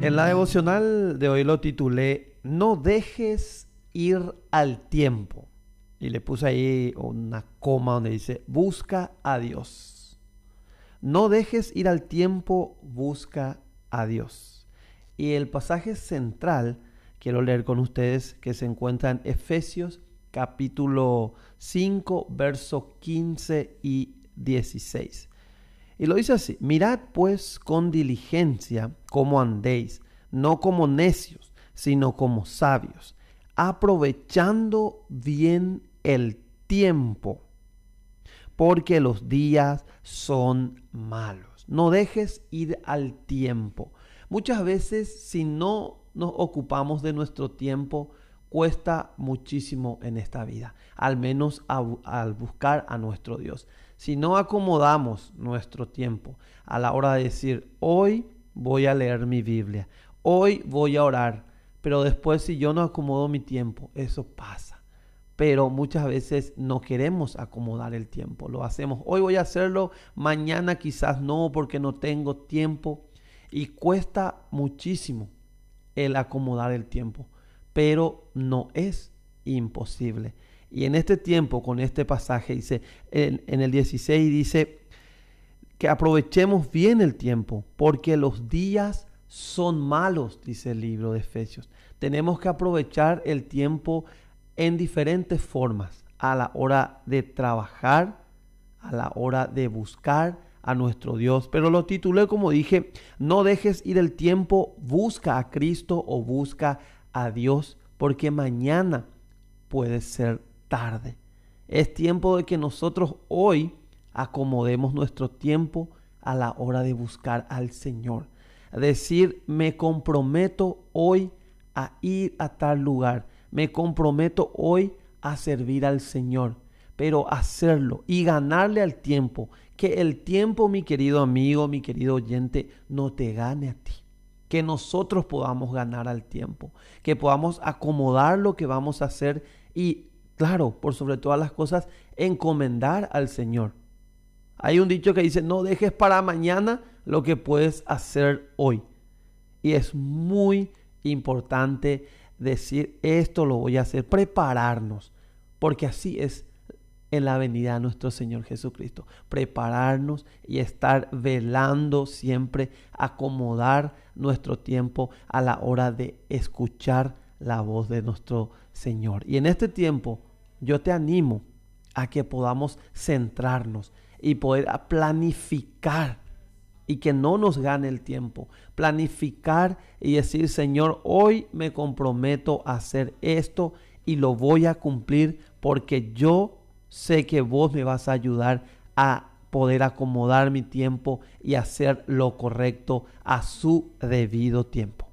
En la devocional de hoy lo titulé No dejes ir al tiempo. Y le puse ahí una coma donde dice, busca a Dios. No dejes ir al tiempo, busca a Dios. Y el pasaje central quiero leer con ustedes que se encuentra en Efesios capítulo 5, verso 15 y 16. Y lo dice así, mirad pues con diligencia cómo andéis, no como necios, sino como sabios, aprovechando bien el tiempo, porque los días son malos. No dejes ir al tiempo. Muchas veces si no nos ocupamos de nuestro tiempo, cuesta muchísimo en esta vida, al menos al buscar a nuestro Dios. Si no acomodamos nuestro tiempo a la hora de decir, hoy voy a leer mi Biblia, hoy voy a orar, pero después si yo no acomodo mi tiempo, eso pasa. Pero muchas veces no queremos acomodar el tiempo, lo hacemos, hoy voy a hacerlo, mañana quizás no porque no tengo tiempo y cuesta muchísimo el acomodar el tiempo, pero no es imposible. Y en este tiempo, con este pasaje, dice, en, el 16 dice que aprovechemos bien el tiempo, porque los días son malos, dice el libro de Efesios. Tenemos que aprovechar el tiempo en diferentes formas, a la hora de trabajar, a la hora de buscar a nuestro Dios. Pero lo titulé como dije, no dejes ir el tiempo, busca a Cristo o busca a Dios, porque mañana puede ser tarde. Es tiempo de que nosotros hoy acomodemos nuestro tiempo a la hora de buscar al Señor. Decir, me comprometo hoy a ir a tal lugar. Me comprometo hoy a servir al Señor. Pero hacerlo y ganarle al tiempo. Que el tiempo, mi querido amigo, mi querido oyente, no te gane a ti que nosotros podamos ganar al tiempo, que podamos acomodar lo que vamos a hacer y Claro, por sobre todas las cosas, encomendar al Señor. Hay un dicho que dice, no dejes para mañana lo que puedes hacer hoy. Y es muy importante decir, esto lo voy a hacer, prepararnos, porque así es en la venida de nuestro Señor Jesucristo. Prepararnos y estar velando siempre, acomodar nuestro tiempo a la hora de escuchar la voz de nuestro Señor. Y en este tiempo yo te animo a que podamos centrarnos y poder planificar y que no nos gane el tiempo. Planificar y decir, Señor, hoy me comprometo a hacer esto y lo voy a cumplir porque yo sé que vos me vas a ayudar a poder acomodar mi tiempo y hacer lo correcto a su debido tiempo.